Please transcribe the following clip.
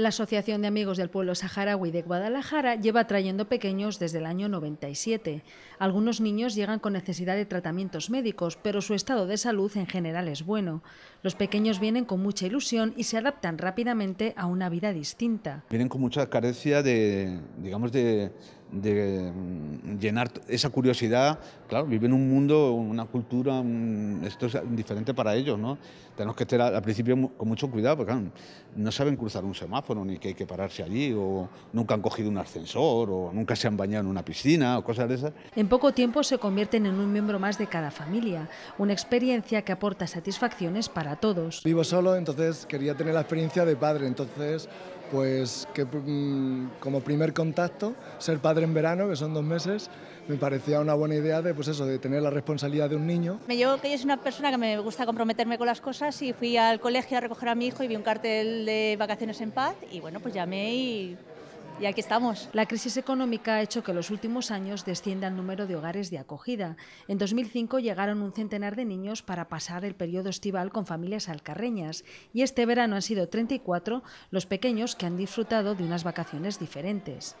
La Asociación de Amigos del Pueblo Saharaui de Guadalajara lleva trayendo pequeños desde el año 97. Algunos niños llegan con necesidad de tratamientos médicos, pero su estado de salud en general es bueno. Los pequeños vienen con mucha ilusión y se adaptan rápidamente a una vida distinta. Vienen con mucha carencia de, digamos, de, de mm, llenar esa curiosidad. Claro, viven un mundo, una cultura, esto es diferente para ellos, ¿no? Tenemos que estar al principio con mucho cuidado, porque claro, no saben cruzar un semáforo, ni que hay que pararse allí, o nunca han cogido un ascensor, o nunca se han bañado en una piscina, o cosas de esas. En poco tiempo se convierten en un miembro más de cada familia, una experiencia que aporta satisfacciones para todos. Vivo solo, entonces quería tener la experiencia de padre, entonces pues que mm, como primer contacto, ser padre en verano, que son dos meses, me parecía una buena idea de, pues eso, de tener la responsabilidad de un niño. me llevo que es una persona que me gusta comprometerme con las cosas y fui al colegio a recoger a mi hijo y vi un cartel de vacaciones en paz y bueno, pues llamé y aquí estamos. La crisis económica ha hecho que los últimos años descienda el número de hogares de acogida. En 2005 llegaron un centenar de niños para pasar el periodo estival con familias alcarreñas y este verano han sido 34 los pequeños que han disfrutado de unas vacaciones diferentes.